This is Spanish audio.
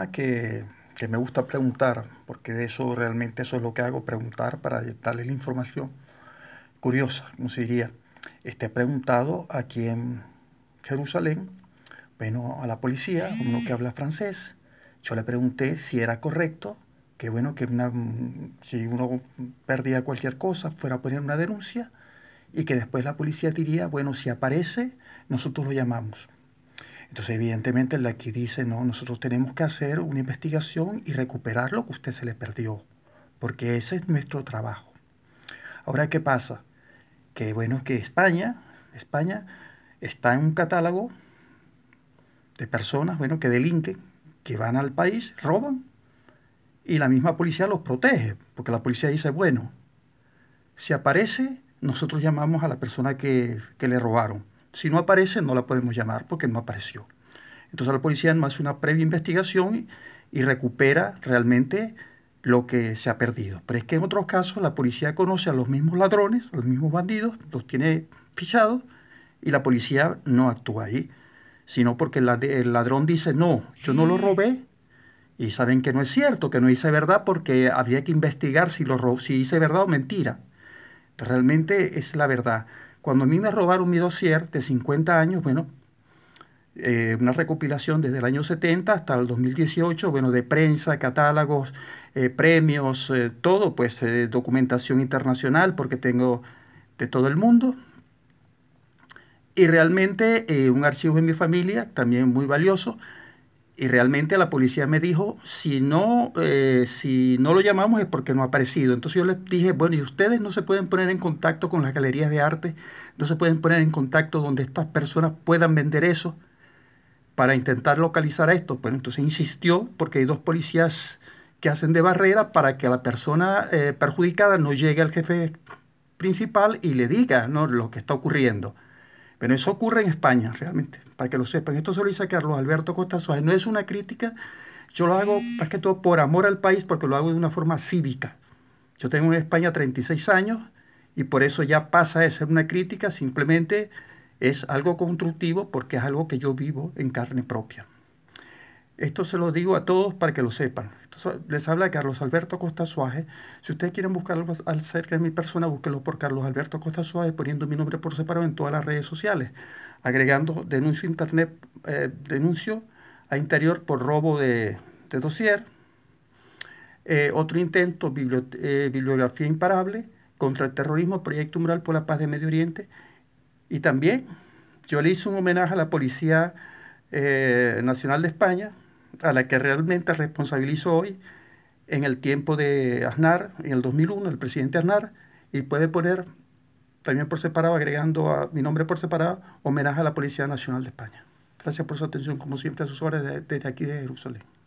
Ah, que, me gusta preguntar, porque de eso realmente eso es lo que hago, preguntar para darle la información curiosa, como se diría. Este, preguntado aquí en Jerusalén, bueno, a la policía, uno que habla francés, yo le pregunté si era correcto, que bueno, que si uno perdía cualquier cosa, fuera a poner una denuncia, y que después la policía diría, bueno, si aparece, nosotros lo llamamos. Entonces, evidentemente, la aquí dice, no, nosotros tenemos que hacer una investigación y recuperar lo que usted se le perdió, porque ese es nuestro trabajo. Ahora, ¿qué pasa? Que bueno, que España, España está en un catálogo de personas, bueno, que delinquen, que van al país, roban, y la misma policía los protege, porque la policía dice, bueno, si aparece, nosotros llamamos a la persona que le robaron si no aparece, no la podemos llamar porque no apareció. Entonces la policía hace una previa investigación y recupera realmente lo que se ha perdido. Pero es que en otros casos la policía conoce a los mismos ladrones, a los mismos bandidos, los tiene fichados y la policía no actúa ahí, sino porque el ladrón dice, no, yo no lo robé y saben que no es cierto, que no hice verdad porque había que investigar si, lo si hice verdad o mentira. realmente es la verdad. Cuando a mí me robaron mi dossier de 50 años, bueno, eh, una recopilación desde el año 70 hasta el 2018, bueno, de prensa, catálogos, eh, premios, eh, todo, pues documentación internacional, porque tengo de todo el mundo. Y realmente un archivo en mi familia, también muy valioso. Y realmente la policía me dijo, si no, eh, si no lo llamamos es porque no ha aparecido. Entonces yo les dije, bueno, y ustedes no se pueden poner en contacto con las galerías de arte, no se pueden poner en contacto donde estas personas puedan vender eso para intentar localizar esto. Bueno, entonces insistió porque hay dos policías que hacen de barrera para que la persona eh, perjudicada no llegue al jefe principal y le diga lo que está ocurriendo. Pero eso ocurre en España, realmente, para que lo sepan. Esto se lo dice Carlos Alberto Costa Suárez. No es una crítica, yo lo hago más que todo por amor al país, porque lo hago de una forma cívica. Yo tengo en España 36 años y por eso ya pasa de ser una crítica, simplemente es algo constructivo porque es algo que yo vivo en carne propia. Esto se lo digo a todos para que lo sepan. les habla Carlos Alberto Costa Suárez. Si ustedes quieren buscarlo acerca de mi persona, búsquenlo por Carlos Alberto Costa Suárez, poniendo mi nombre por separado en todas las redes sociales, agregando denuncio internet, eh, denuncio a interior por robo de, de dossier, eh, otro intento, eh, bibliografía imparable, contra el terrorismo, proyecto mural por la paz de Medio Oriente, y también yo le hice un homenaje a la Policía Nacional de España, a la que realmente responsabilizo hoy en el tiempo de Aznar, en el 2001, el presidente Aznar, y puede poner también por separado, agregando a mi nombre por separado, homenaje a la Policía Nacional de España. Gracias por su atención, como siempre, a sus horas desde aquí de Jerusalén.